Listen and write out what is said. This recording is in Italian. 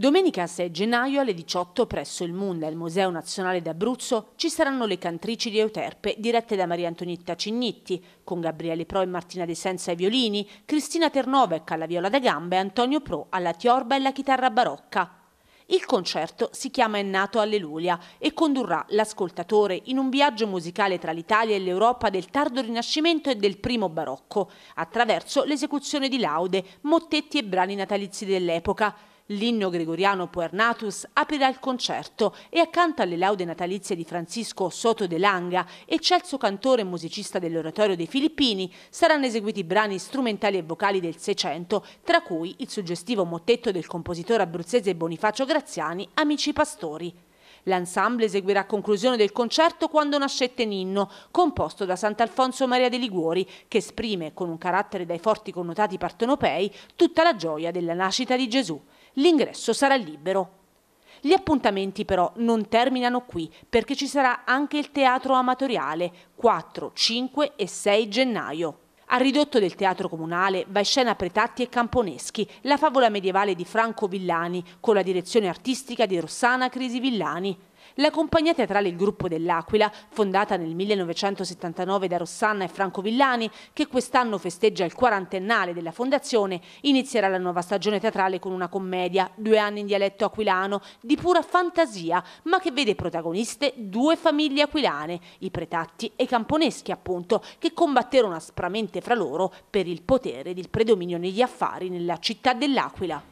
Domenica 6 gennaio alle 18 presso il MUNDA, il Museo Nazionale d'Abruzzo, ci saranno le cantrici di Euterpe dirette da Maria Antonietta Cignitti, con Gabriele Pro e Martina De Senza ai violini, Cristina Ternovec alla viola da gamba e Antonio Pro alla tiorba e alla chitarra barocca. Il concerto si chiama È nato Alleluia e condurrà l'ascoltatore in un viaggio musicale tra l'Italia e l'Europa del tardo Rinascimento e del primo barocco, attraverso l'esecuzione di laude, mottetti e brani natalizi dell'epoca. L'inno gregoriano Puernatus aprirà il concerto e accanto alle laude natalizie di Francisco Soto de Langa, eccelso cantore e musicista dell'oratorio dei Filippini, saranno eseguiti brani strumentali e vocali del Seicento, tra cui il suggestivo mottetto del compositore abruzzese Bonifacio Graziani, Amici Pastori. L'ensemble eseguirà a conclusione del concerto Quando nascette Ninno, composto da Sant'Alfonso Maria de Liguori, che esprime, con un carattere dai forti connotati partenopei, tutta la gioia della nascita di Gesù. L'ingresso sarà libero. Gli appuntamenti però non terminano qui perché ci sarà anche il teatro amatoriale 4, 5 e 6 gennaio. A ridotto del teatro comunale va in scena Pretatti e Camponeschi, la favola medievale di Franco Villani, con la direzione artistica di Rossana Crisi Villani. La compagnia teatrale Il Gruppo dell'Aquila, fondata nel 1979 da Rossanna e Franco Villani, che quest'anno festeggia il quarantennale della fondazione, inizierà la nuova stagione teatrale con una commedia, due anni in dialetto aquilano, di pura fantasia, ma che vede protagoniste due famiglie aquilane, i pretatti e i camponeschi appunto, che combatterono aspramente fra loro per il potere ed il predominio negli affari nella città dell'Aquila.